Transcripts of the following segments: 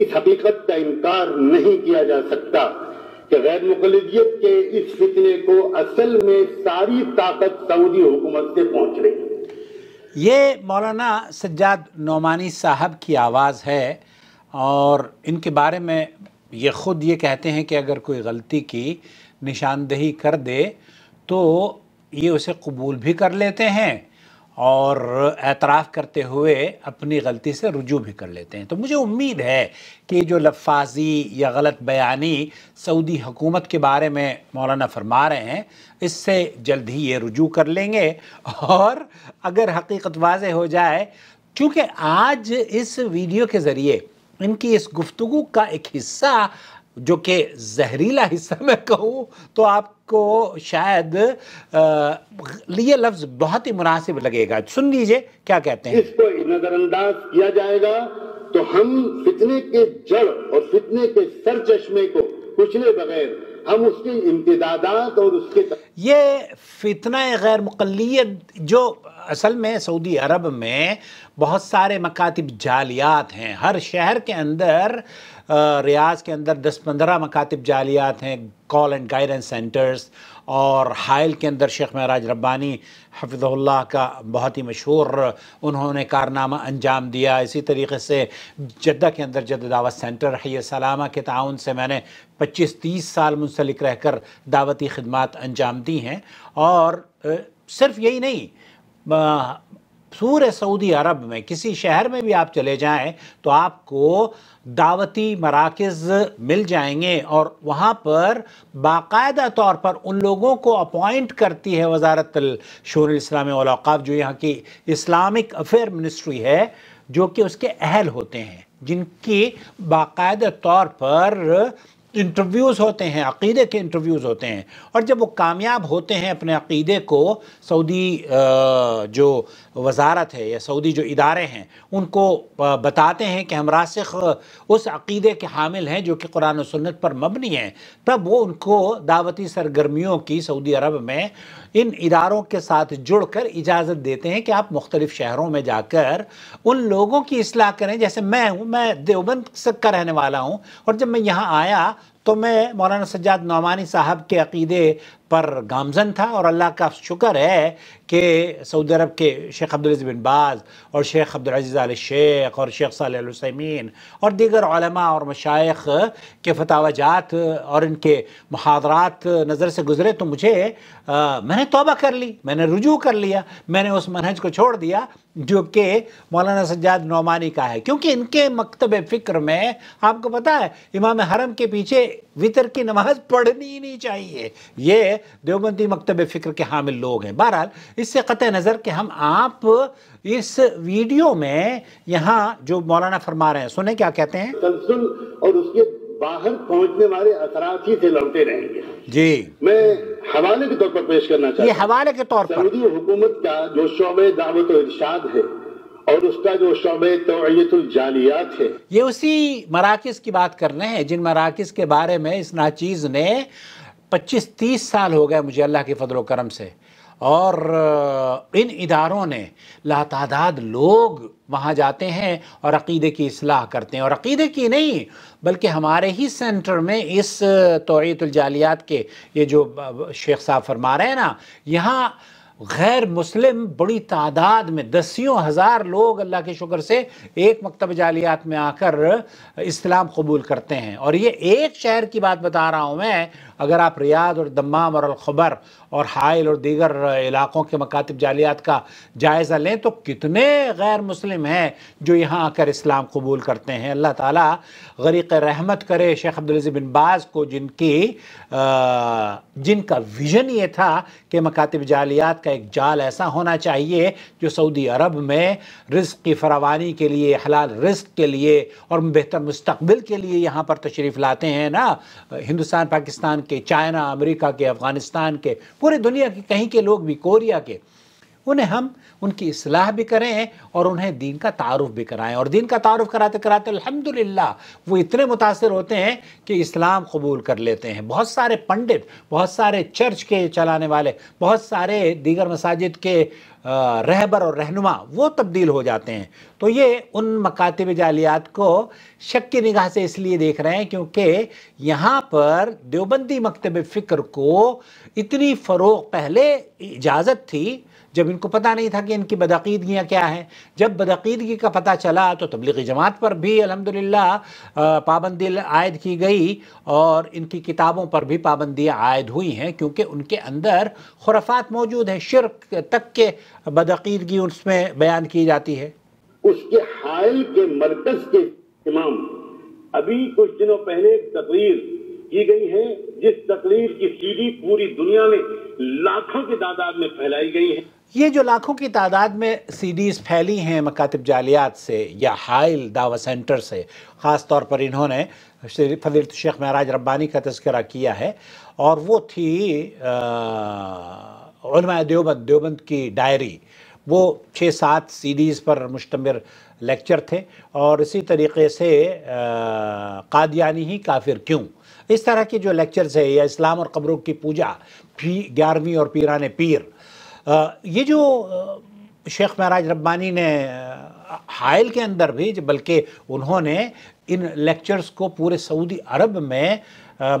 इस हकीकत का इनकार नहीं किया जा सकता कि गैर मुखलियत के इस फितने को असल में सारी ताकत सऊदी हुकूमत से पहुंच रही है ये मौलाना सज्जाद नौमानी साहब की आवाज़ है और इनके बारे में ये ख़ुद ये कहते हैं कि अगर कोई गलती की निशानदेही कर दे तो ये उसे कबूल भी कर लेते हैं और एतराफ़ करते हुए अपनी गलती से रुजू भी कर लेते हैं तो मुझे उम्मीद है कि जो लफाजी या गलत बयानी सऊदी हुकूमत के बारे में मौलाना फरमा रहे हैं इससे जल्द ही ये रुजू कर लेंगे और अगर हकीकत वाज हो जाए चूँकि आज इस वीडियो के ज़रिए इनकी इस गुफ्तु का एक हिस्सा जो कि जहरीला हिस्सा मैं कहूँ तो आपको शायद ये लफ्ज बहुत ही मुनासिब लगेगा सुन लीजिए क्या कहते हैं इसको नजरअंदाज किया जाएगा तो हम फितने के जड़ और फितने के सर चश्मे को कुचले बगैर हम उसकी इम्तदादात और उसके ये फितना गैर मुकलियत जो असल में सऊदी अरब में बहुत सारे मकातब जालियात हैं हर शहर के अंदर रियाज के अंदर दस पंद्रह मकातब जालियात हैं कॉल एंड गाइडेंस सेंटर्स और हायल के अंदर शेख महराज रब्बानी हफिज़ल्ला का बहुत ही मशहूर उन्होंने कारनामा अंजाम दिया इसी तरीके से जद्दा के अंदर जद दावत सेंटर है सलामा के ताउन से मैंने पच्चीस तीस साल मुंसलिक रहकर दावती खदमात अंजाम दी हैं और सिर्फ यही नहीं पूरे सऊदी अरब में किसी शहर में भी आप चले जाएं तो आपको दावती मराकज़ मिल जाएंगे और वहाँ पर बाकायदा तौर पर उन लोगों को अपॉइंट करती है वजारत शोर इस्लाम अलाकाफ जो यहाँ की इस्लामिक अफेयर मिनिस्ट्री है जो कि उसके अहल होते हैं जिनकी बाकायदा तौर पर इंटरव्यूज़ होते हैं अकीदे के इंटरव्यूज़ होते हैं और जब वो कामयाब होते हैं अपने अकीदे को सऊदी जो वजारत है या सऊदी जो इदारे हैं उनको बताते हैं कि हम रासिख उस अकीदे के हामिल हैं जो कि कुरान सन्नत पर मबनी हैं तब वो उनको दावती सरगर्मियों की सऊदी अरब में इन इदारों के साथ जुड़ कर इजाज़त देते हैं कि आप मुख्तलिफ़ शहरों में जाकर उन लोगों की असलाह करें जैसे मैं हूँ मैं देवबंद का रहने वाला हूँ और जब मैं यहाँ आया तो मैं मौलाना सज्जाद नौमानी साहब के अकीदे पर गामजन था और अल्लाह का शुक्र है कि सऊदी अरब के शेख अब्दुलज़ बिन बाज़ और शेख अब्दुलज़ीज़ आल शेख और शेख सालसमीन और दीगर और मशाइख के फतावजात और इनके महादरात नज़र से गुज़रे तो मुझे आ, मैंने तोबा कर ली मैंने रुजू कर लिया मैंने उस मनहज को छोड़ दिया जो कि मौलाना सज्जाद नौमानी का है क्योंकि इनके मकतब फ़िक्र में आपको पता है इमाम हरम के पीछे वितर की नमाज पढ़नी ही नहीं चाहिए ये देवबंदी मकतब फ़िक्र के हामिल लोग हैं बहरहाल इससे क़त नज़र कि हम आप इस वीडियो में यहाँ जो मौलाना फरमा रहे हैं सुने क्या कहते हैं और उसके बाहर पहुंचने वाले असरात ही से लौटे रहेंगे जी मैं हवाले के तौर पर पेश करना चाहता हूँ हवाले के तौर पर सऊदी हुकूमत का जो शोब दावत और इर्शाद है और उसका जो शोबे जालियात है ये उसी मराकज़ की बात कर रहे हैं जिन मराकज़ के बारे में इस नाचीज़ ने पच्चीस तीस साल हो गए मुझे अल्लाह के फजल करम से और इन इदारों ने लातादाद लोग वहाँ जाते हैं और अकीदे की असलाह करते हैं और अकीदे की नहीं बल्कि हमारे ही सेंटर में इस तोयतुलजालियात के ये जो शेख साहब फरमा रहे हैं ना यहाँ गैर मुस्लिम बड़ी तादाद में दसियों हज़ार लोग अल्लाह के शुक्र से एक मकतब जालियात में आकर इस्लाम कबूल करते हैं और ये एक शहर की बात बता रहा हूँ मैं अगर आप रियाद और दमाम और अलखबर और हाइल और दीगर इलाक़ों के मकातब जालियात का जायज़ा लें तो कितने गैर मुस्लिम हैं जो यहाँ आकर इस्लाम कबूल करते हैं अल्लाह ताला गरीक रहमत करे शेख अब्दुलज़ी बिन बाज़ को जिनकी जिनका विजन ये था कि मकातब जालियात का एक जाल ऐसा होना चाहिए जो सऊदी अरब में रिस्क की फरावानी के लिए हलाल रिस्क के लिए और बेहतर मुस्तबिल के लिए यहाँ पर तशरीफ़ लाते हैं ना हिंदुस्तान पाकिस्तान के चाइना अमेरिका के अफ़गानिस्तान के पूरी दुनिया के कहीं के लोग भी कोरिया के उन्हें हम उनकी असलाह भी करें और उन्हें दीन का तारुफ भी कराएं और दीन का तारुफ कराते कराते अल्हम्दुलिल्लाह वो इतने मुतासर होते हैं कि इस्लाम कबूल कर लेते हैं बहुत सारे पंडित बहुत सारे चर्च के चलाने वाले बहुत सारे दीगर मसाजिद के रहबर और रहनुमा वो तब्दील हो जाते हैं तो ये उन मकातब जालियात को शक की निगाह से इसलिए देख रहे हैं क्योंकि यहाँ पर देवबंदी मकतब फ़िक्र को इतनी फ़रोग पहले इजाज़त थी जब इनको पता नहीं था कि इनकी बदअीदगियाँ क्या हैं जब बदअीदगी का पता चला तो तबलीगी जमात पर भी अलहमदिल्ला पाबंदी आयद की गई और इनकी किताबों पर भी पाबंदियाँ आयद हुई हैं क्योंकि उनके अंदर खुराफात मौजूद हैं शिरक तक के बदकीदगी उसमें बयान की जाती है उसके हायल के मरकज के इमाम अभी कुछ दिनों पहले तकरीर की गई है जिस तकरीर की सीढ़ी पूरी दुनिया में लाखों की तादाद में फैलाई गई है ये जो लाखों की तादाद में सीडीज़ फैली हैं मकातब जालियात से या हाइल दावा सेंटर से ख़ास तौर पर इन्होंने फजील शेख महराज रब्बानी का तस्करा किया है और वो थी देवबंद देवबंद की डायरी वो छः सात सीडीज़ पर मुश्तमर लेक्चर थे और इसी तरीके से कादयानी ही काफिर क्यों इस तरह के जो लेक्चर्स है या इस्लाम और कब्रों की पूजा भी ग्यारहवीं और पीरान पीर ये जो शेख महराज रब्बानी ने हायल के अंदर भी बल्कि उन्होंने इन लेक्चर्स को पूरे सऊदी अरब में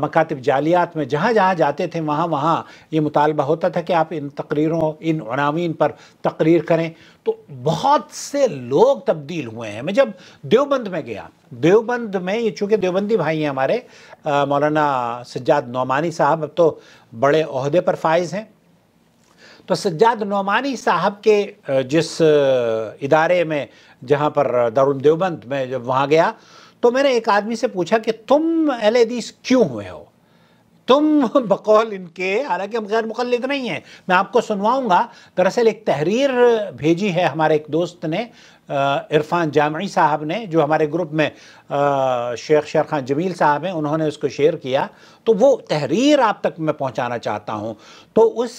मकातब जालियात में जहाँ जहाँ जाते थे वहाँ वहाँ ये मुतालबा होता था कि आप इन तकरीरों इन अनामीन पर तकरीर करें तो बहुत से लोग तब्दील हुए हैं मैं जब देवबंद में गया देवबंद में ये चूँकि देवबंदी भाई हैं हमारे मौलाना सज्जाद नौमानी साहब अब तो बड़े अहदे पर फाइज हैं तो सज्जाद नौमानी साहब के जिस इदारे में जहाँ पर दारुल देवबंद में जब वहाँ गया तो मैंने एक आदमी से पूछा कि तुम एल क्यों हुए हो तुम बकौल इनके हालांकि हम गैर मुखलद नहीं हैं मैं आपको सुनवाऊंगा दरअसल एक तहरीर भेजी है हमारे एक दोस्त ने इरफान जामी साहब ने जो हमारे ग्रुप में शेख शेर खान जमील साहब हैं उन्होंने उसको शेयर किया तो वो तहरीर आप तक मैं पहुंचाना चाहता हूं तो उस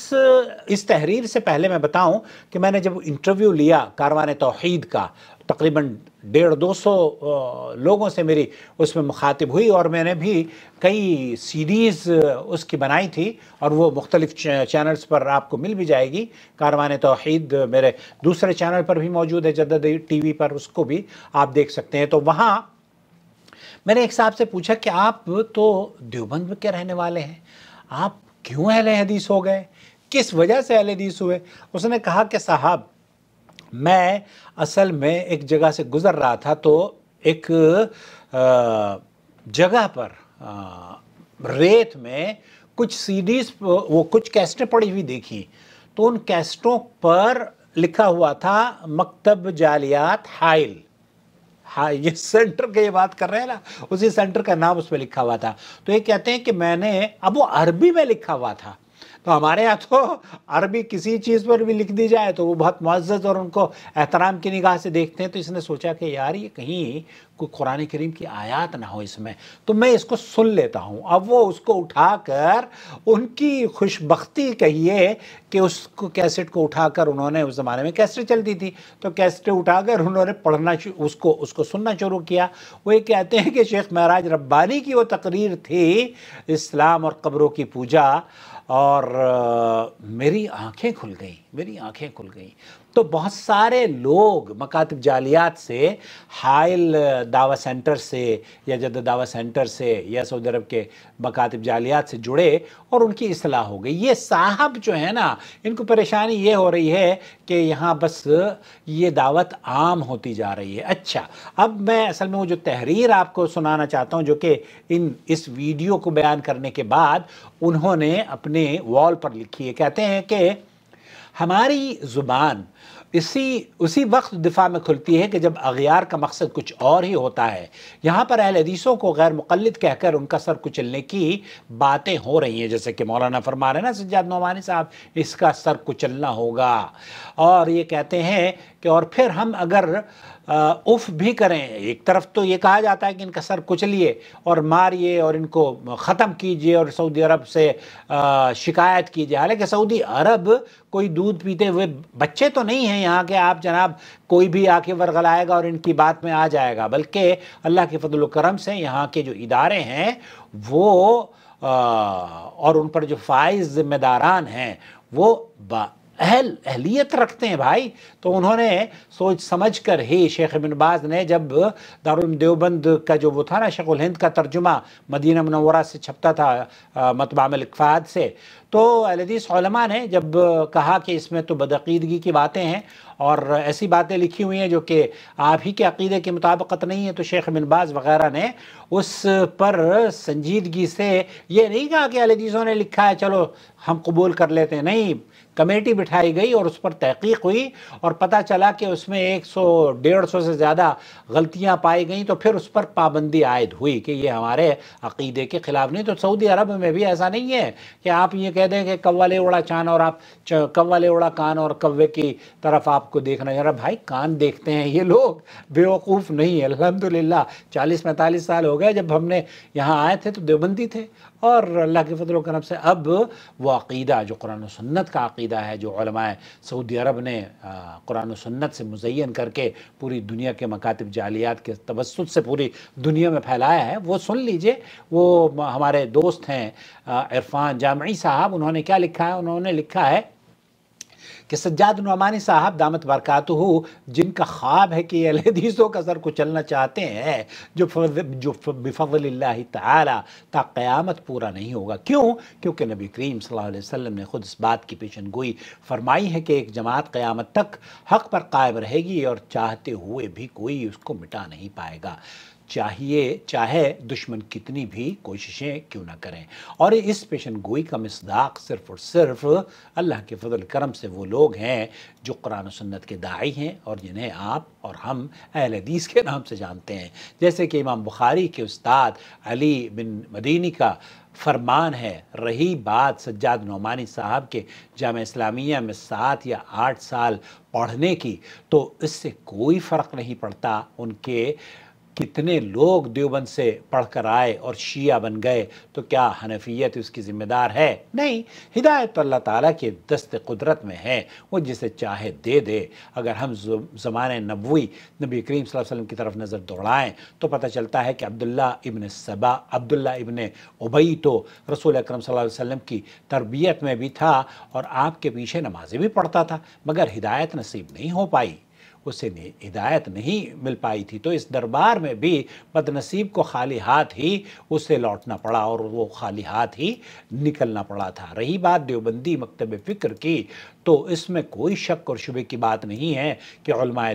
इस तहरीर से पहले मैं बताऊं कि मैंने जब इंटरव्यू लिया कारवान तोहद का तकरीबन डेढ़ दो सौ लोगों से मेरी उसमें मुखातिब हुई और मैंने भी कई सीरीज़ उसकी बनाई थी और वो मुख्तलिफ चैनल्स पर आपको मिल भी जाएगी कारवान तोहद मेरे दूसरे चैनल पर भी मौजूद है जद टी वी पर उसको भी आप देख सकते हैं तो वहाँ मैंने एक साहब से पूछा कि आप तो देवबंद के रहने वाले हैं आप क्यों अहल हदीस हो गए किस वजह से अहल हदीस हुए उसने कहा कि साहब मैं असल में एक जगह से गुज़र रहा था तो एक जगह पर रेत में कुछ सीडीज वो कुछ कैस्टें पड़ी हुई देखी तो उन कैस्टों पर लिखा हुआ था मकतब जालियात हाइल हाँ ये सेंटर के ये बात कर रहे हैं ना उसी सेंटर का नाम उसमें लिखा हुआ था तो ये कहते हैं कि मैंने अब वो अरबी में लिखा हुआ था तो हमारे यहाँ तो अरबी किसी चीज़ पर भी लिख दी जाए तो वो बहुत मज्जत और उनको एहतराम की निगाह से देखते हैं तो इसने सोचा कि यार ये कहीं कोई कुरान करीम की आयात ना हो इसमें तो मैं इसको सुन लेता हूँ अब वो उसको उठाकर उनकी खुशबख्ती कहिए कि उसको कैसेट को उठाकर उन्होंने उस ज़माने में कैसेट चलती थी तो कैसेट उठाकर उन्होंने पढ़ना उसको उसको सुनना शुरू किया वो ये कहते हैं कि शेख महराज रब्बानी की वो तकरीर थी इस्लाम और कब्रों की पूजा और मेरी आंखें खुल गई मेरी आंखें खुल गई तो बहुत सारे लोग मकातब जालियात से हाइल दावा सेंटर से या जद दावा सेंटर से या सऊदी अरब के मकातब जालियात से जुड़े और उनकी असलाह हो गई ये साहब जो है ना इनको परेशानी ये हो रही है कि यहाँ बस ये दावत आम होती जा रही है अच्छा अब मैं असल में वो जो तहरीर आपको सुनाना चाहता हूँ जो कि इन इस वीडियो को बयान करने के बाद उन्होंने अपने वॉल पर लिखी है कहते हैं कि हमारी ज़ुबान इसी उसी वक्त दिफा में खुलती है कि जब अगियार का मकसद कुछ और ही होता है यहाँ पर अहल हदीसों को गैर मुकलद कहकर उनका सर कुचलने की बातें हो रही हैं जैसे कि मौलाना फरमा रहे ना सज्जाद नौमानी साहब इसका सर कुचलना होगा और ये कहते हैं कि और फिर हम अगर आ, उफ भी करें एक तरफ तो ये कहा जाता है कि इनका सर कुचलिए और मारिए और इनको ख़त्म कीजिए और सऊदी अरब से आ, शिकायत कीजिए हालांकि सऊदी अरब कोई दूध पीते हुए बच्चे तो नहीं हैं यहाँ के आप जनाब कोई भी आके वर्गलाएगा और इनकी बात में आ जाएगा बल्कि अल्लाह के फजल करम से यहाँ के जो इदारे हैं वो आ, और उन पर जो फ़ाइज़ ज़िम्मेदारान हैं वो अहल अहलियत रखते हैं भाई तो उन्होंने सोच समझ कर ही शेख इबन ने जब दार देवबंद का जो वो था ना शेखुल हिंद का तर्जुमा मदीना मनवरा से छपता था मतबाम से तो अलदीसमा ने जब कहा कि इसमें तो बदअीदगी की बातें हैं और ऐसी बातें लिखी हुई हैं जो कि आप ही के अकीदे के मुताबिकत नहीं है तो शेख मिनबाज वगैरह ने उस पर संजीदगी से ये नहीं कहा कि अलदीसों ने लिखा है चलो हम कबूल कर लेते हैं नहीं कमेटी बिठाई गई और उस पर तहकीक हुई और पता चला कि उसमें एक सौ डेढ़ सौ से ज़्यादा गलतियाँ पाई गई तो फिर उस पर पाबंदी आयद हुई कि ये हमारे अकीदे के ख़िलाफ़ नहीं तो सऊदी अरब में भी ऐसा नहीं है कि आप ये कह दें कि कव्वाले उड़ा चान और आप कव्वाले उड़ा कान और कव्वे की तरफ आपको देखना जरा भाई कान देखते हैं ये लोग बेवकूफ़ नहीं है अलहमदिल्ला चालीस पैंतालीस साल हो गए जब हमने यहाँ आए थे तो देवबंदी थे और अल्लाह के फजल करम से अब वो अकीदा जो कुरान सन्नत का अकीदा है जो सऊदी अरब ने कुरान सन्नत से मुजैन करके पूरी दुनिया के मकातब जालियात के तवसत से पूरी दुनिया में फैलाया है वो सुन लीजिए वो हमारे दोस्त हैं इरफान जामी साहब उन्होंने क्या लिखा है उन्होंने लिखा है कि सज्जाद नमानी साहब दामत बरकत हो जिनका ख्वाब है कि अलहदीसों का सर कुचलना चाहते हैं जो जो बफल तयामत पूरा नहीं होगा क्यों क्योंकि नबी करीम सल्लम ने ख़ुद इस बात की पेशन गोई फरमाई है कि एक जमात क़यामत तक हक पर कायम रहेगी और चाहते हुए भी कोई उसको मिटा नहीं पाएगा चाहिए चाहे दुश्मन कितनी भी कोशिशें क्यों ना करें और इस पेशन गोई का मसदाक सिर्फ और सिर्फ अल्लाह के फजल करम से वो लोग हैं जो कुरान सन्नत के दाई हैं और जिन्हें आप और हम अहल हदीस के नाम से जानते हैं जैसे कि इमाम बुखारी के उस्ताद अली बिन मदीनी का फरमान है रही बात सज्जाद नौमानी साहब के जाम इस्लामिया में सात या आठ साल पढ़ने की तो इससे कोई फ़र्क नहीं पड़ता उनके कितने लोग देवबंद से पढ़कर आए और शिया बन गए तो क्या हनफियत उसकी ज़िम्मेदार है नहीं हिदायत तो अल्लाह ताला के दस्त कुदरत में है वो जिसे चाहे दे दे अगर हम ज़माने नबवी नबी करीम वसल्लम की तरफ नज़र दौड़ाएँ तो पता चलता है कि अब्दुल्ला इबन सबा अब्दुल्ला इबन उबई तो रसूल अक्रम वसम की तरबियत में भी था और आपके पीछे नमाजें भी पढ़ता था मगर हिदायत नसीब नहीं हो पाई उसे हिदायत नहीं मिल पाई थी तो इस दरबार में भी बदनसीब को खाली हाथ ही उसे लौटना पड़ा और वो खाली हाथ ही निकलना पड़ा था रही बात देवबंदी मकतब फ़िक्र की तो इसमें कोई शक और शुबे की बात नहीं है कि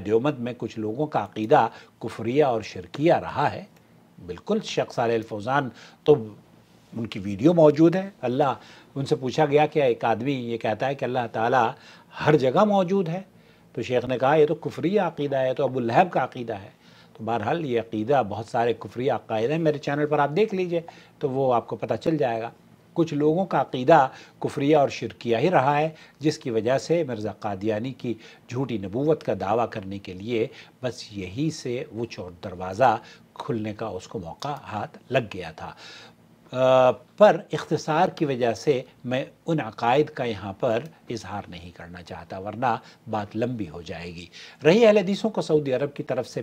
देवबंद में कुछ लोगों का अकीदा कुफरिया और शर्किया रहा है बिल्कुल शख्स अलफ़ान तो उनकी वीडियो मौजूद है अल्लाह उनसे पूछा गया कि एक आदमी ये कहता है कि अल्लाह ताला हर जगह मौजूद है तो शेख ने कहा ये तो कुफरी अकीदा है तो लहब का अकीदा है तो बहरहाल ये अकीदा बहुत सारे कुफरी अकायद हैं मेरे चैनल पर आप देख लीजिए तो वो आपको पता चल जाएगा कुछ लोगों का अकीदा कुफरिया और शिरकिया ही रहा है जिसकी वजह से मिर्ज़ा कादियानी की झूठी नबूवत का दावा करने के लिए बस यही से वो चोट दरवाज़ा खुलने का उसको मौका हाथ लग गया था आ, पर इख्तसार की वजह से मैं उन अकायद का यहाँ पर इजहार नहीं करना चाहता वरना बात लंबी हो जाएगी रही अहलदीसों हदीसों को सऊदी अरब की तरफ से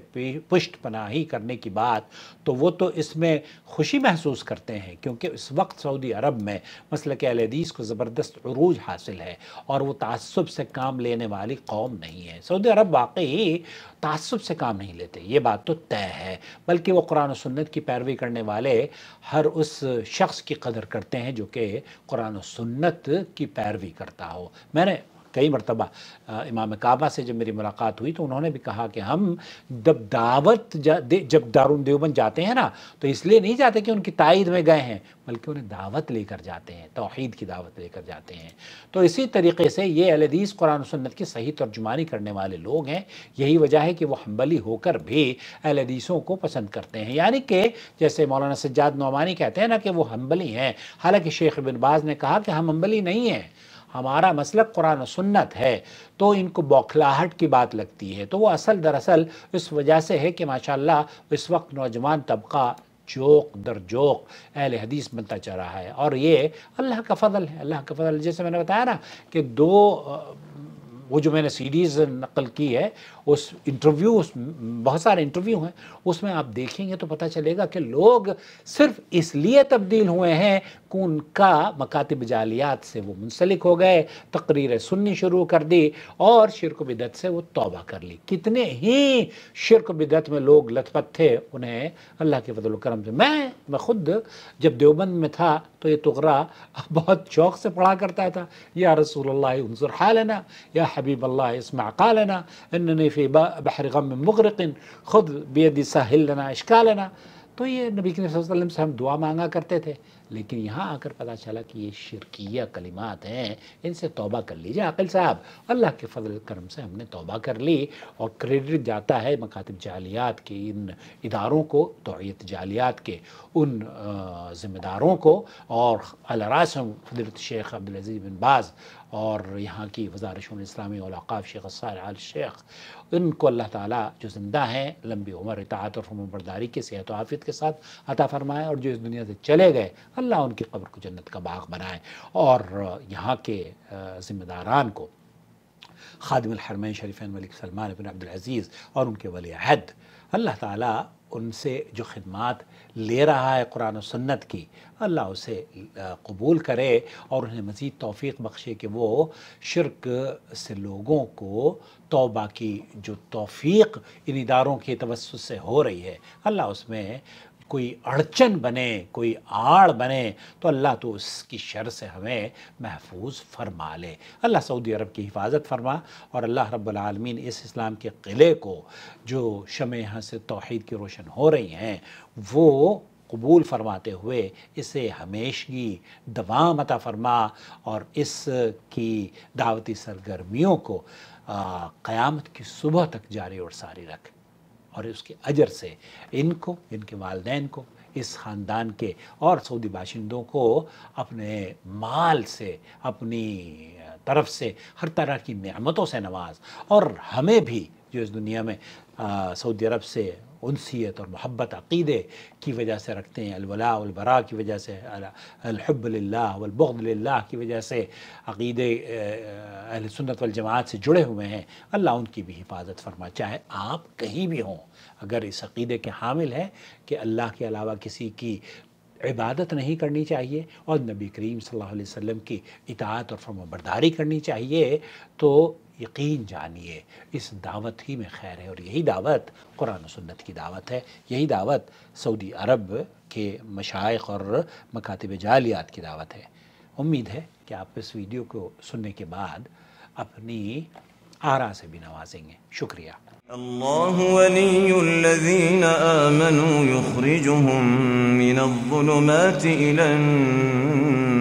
पुष्ट पनाही करने की बात तो वो तो इसमें खुशी महसूस करते हैं क्योंकि इस वक्त सऊदी अरब में मसल के हदीस को ज़बरदस्त अरूज हासिल है और वो तसब से काम लेने वाली कौम नहीं है सऊदी अरब वाकई तसब से काम नहीं लेते ये बात तो तय है बल्कि वह कुरान सन्नत की पैरवी करने वाले हर उस शख्स की कदर करते हैं जो कि कुरान सुन्नत की पैरवी करता हो मैंने कई मरतबा इमाम काबा से जब मेरी मुलाकात हुई तो उन्होंने भी कहा कि हम जब दावत जा, जब दारुल देवबंद जाते हैं ना तो इसलिए नहीं जाते कि उनकी तायद में गए हैं बल्कि उन्हें दावत लेकर जाते हैं तोहद की दावत लेकर जाते हैं तो इसी तरीके से ये अलदीस कुरान सन्नत की सही तर्जुमानी करने वाले लोग हैं यही वजह है कि वह हम्बली होकर भी अलदीसों को पसंद करते हैं यानी कि जैसे मौलाना सज्जाद नौमानी कहते हैं ना कि वो हम्बली हैं हालांकि शेख बिन बाज ने कहा कि हम हम्बली नहीं हैं हमारा मसलक कुरान सुन्नत है तो इनको बौखलाहट की बात लगती है तो वो असल दरअसल इस वजह से है कि माशाल्लाह इस वक्त नौजवान तबका जोक दर जोक अहल हदीस बनता चल रहा है और ये अल्लाह का फजल है अल्लाह का फजल जैसे मैंने बताया ना कि दो वो जो मैंने सीरीज़ नकल की है उस इंटरव्यू उस बहुत सारे इंटरव्यू हैं उसमें आप देखेंगे तो पता चलेगा कि लोग सिर्फ इसलिए तब्दील हुए हैं कि उनका मकातब जालियात से वो मुंसलिक हो गए तकरीरें सुननी शुरू कर दी और शिरक बिदत से वो तोबा कर ली कितने ही शिरक बिदत में लोग लथपथ थे उन्हें अल्लाह के फजल करम से मैं मैं खुद जब देवबंद में था तो ये तुगरा बहुत शौक से पढ़ा करता था या रसूल उनसर ना या حبيب الله اسمع قالنا أنني في بحر غم مغرق خذ بيدي سهل لنا إشكالنا کریم صلی اللہ علیہ وسلم سے ہم دعا مانگا کرتے تھے लेकिन यहाँ आकर पता चला कि ये शिरकिया कलिमात हैं इनसे तौबा कर लीजिए आकिल साहब अल्लाह के फजल करम से हमने तौबा कर ली और क्रेडिट जाता है मकातब जालियात के इन इदारों को तोयत जालियात के उन ज़िम्मेदारों को और अलरासम हजरत शेख अब्दुलजी बिन बाज़ और यहाँ की वजारशन इस्लामी अलाकाफ़ शेख असार आल शेख इनको अल्लाह ताला जो ज़िंदा हैं लंबी उम्र इतात और बरदारी के सेहत आफियत के साथ अता फ़रमाए और जो इस दुनिया से चले गए अल्लाह उनकी कब्र को जन्नत का बाग बनाए और यहाँ के ज़िम्मेदारान को खादिम हरमैन शरीफ मलिक सलमान बिन अब्दुलज़ीज़ और उनके वली अहद अल्लाह ताला उनसे जो खदमात ले रहा है कुरान सन्नत की अल्लाह उसे कबूल करे और उन्हें मज़ीद तोफ़ी बख्शे कि वो शिरक से लोगों को तोबा की जो तोफ़ी इन इदारों के तवसत से हो रही है अल्लाह उसमें कोई अड़चन बने कोई आड़ बने तो अल्लाह तो उसकी शर से हमें महफूज फरमा ले अल्लाह सऊदी अरब की हिफाजत फरमा और अल्लाह रब्लमीन इस इस्लाम के क़िले को जो शम यहाँ से तोहद की रोशन हो रही हैं वो कबूल फरमाते हुए इसे हमेशगी दवाम अता फरमा और इसकी दावती सरगर्मियों को क़यामत की सुबह तक जारी और सारी रख और उसके अजर से इनको इनके वालदेन को इस ख़ानदान के और सऊदी बाशिंदों को अपने माल से अपनी तरफ से हर तरह की नमतों से नवाज और हमें भी जो इस दुनिया में सऊदी अरब से उनसीत और मोहब्बत अकीदे की वजह से रखते हैं अलवलाबरा की वजह से अलहब की वजह से अकीदे अहल सुन्नत वलजमात से जुड़े हुए हैं अल्लाह उनकी भी हिफाजत फरमा चाहे आप कहीं भी हों अगर इस अकीदे के हामिल हैं कि अल्लाह के अलावा किसी की इबादत नहीं करनी चाहिए और नबी करीम सल्लल्लाहु अलैहि वसल्लम की इतात और फर्मबरदारी करनी चाहिए तो यकीन जानिए इस दावत ही में खैर है और यही दावत कुरान सुन्नत की दावत है यही दावत सऊदी अरब के मशाइ और मकातब जालियात की दावत है उम्मीद है कि आप इस वीडियो को सुनने के बाद अपनी आरा से भी नवाजेंगे शुक्रिया الله ولي الذين آمنوا يخرجهم من الظلمات إلى النور